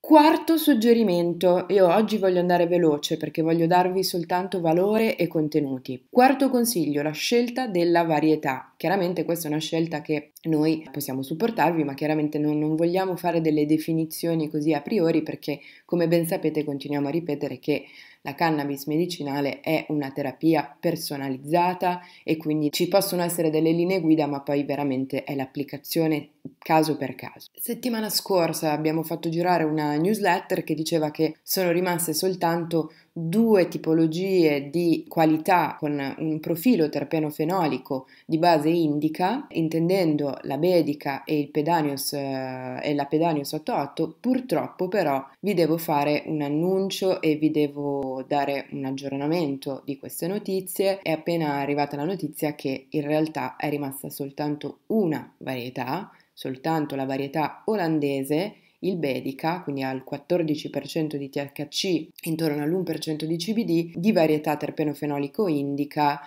Quarto suggerimento, io oggi voglio andare veloce perché voglio darvi soltanto valore e contenuti. Quarto consiglio, la scelta della varietà. Chiaramente questa è una scelta che noi possiamo supportarvi, ma chiaramente non, non vogliamo fare delle definizioni così a priori perché come ben sapete continuiamo a ripetere che la cannabis medicinale è una terapia personalizzata e quindi ci possono essere delle linee guida, ma poi veramente è l'applicazione caso per caso. Settimana scorsa abbiamo fatto girare una newsletter che diceva che sono rimaste soltanto due tipologie di qualità con un profilo terpenofenolico di base indica, intendendo la bedica e, il pedanius, eh, e la pedanius 88, purtroppo però vi devo fare un annuncio e vi devo dare un aggiornamento di queste notizie. È appena arrivata la notizia che in realtà è rimasta soltanto una varietà, soltanto la varietà olandese il Bedica, quindi al 14% di THC, intorno all'1% di CBD, di varietà terpenofenolico indica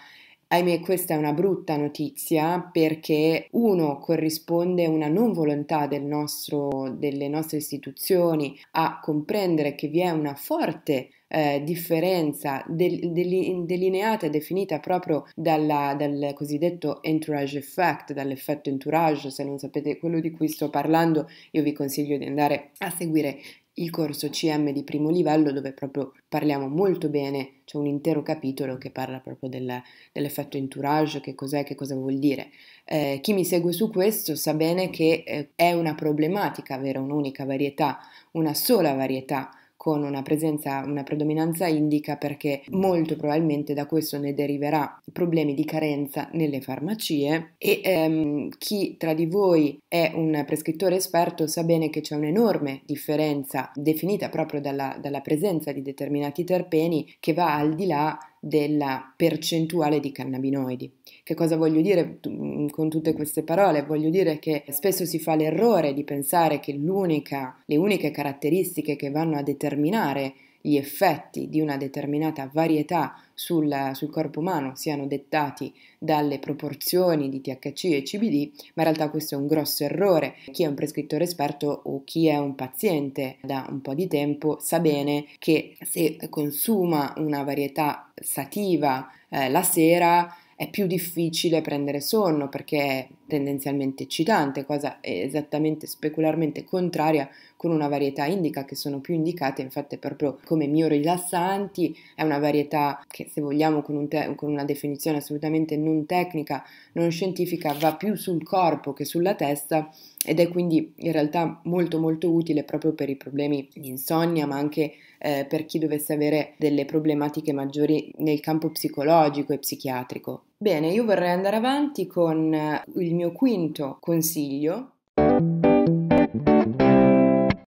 Ahimè, questa è una brutta notizia perché uno corrisponde una non volontà del nostro, delle nostre istituzioni a comprendere che vi è una forte eh, differenza del, del, delineata e definita proprio dalla, dal cosiddetto entourage effect, dall'effetto entourage. Se non sapete quello di cui sto parlando, io vi consiglio di andare a seguire il corso CM di primo livello dove proprio parliamo molto bene, c'è un intero capitolo che parla proprio del, dell'effetto entourage, che cos'è, che cosa vuol dire. Eh, chi mi segue su questo sa bene che eh, è una problematica avere un'unica varietà, una sola varietà con una presenza, una predominanza indica perché molto probabilmente da questo ne deriverà problemi di carenza nelle farmacie e ehm, chi tra di voi è un prescrittore esperto sa bene che c'è un'enorme differenza definita proprio dalla, dalla presenza di determinati terpeni che va al di là della percentuale di cannabinoidi. Che cosa voglio dire mm, con tutte queste parole? Voglio dire che spesso si fa l'errore di pensare che le uniche caratteristiche che vanno a determinare gli effetti di una determinata varietà sul, sul, corpo umano siano dettati dalle proporzioni di THC e CBD, ma in realtà questo è un grosso errore. Chi è un prescrittore esperto o chi è un paziente da un po' di tempo sa bene che se consuma una varietà sativa eh, la sera è più difficile prendere sonno perché tendenzialmente eccitante, cosa esattamente specularmente contraria con una varietà indica che sono più indicate infatti proprio come mio rilassanti, è una varietà che se vogliamo con, un te- con una definizione assolutamente non tecnica, non scientifica, va più sul corpo che sulla testa ed è quindi in realtà molto molto utile proprio per i problemi di insonnia ma anche eh, per chi dovesse avere delle problematiche maggiori nel campo psicologico e psichiatrico. Bene, io vorrei andare avanti con eh, il mio quinto consiglio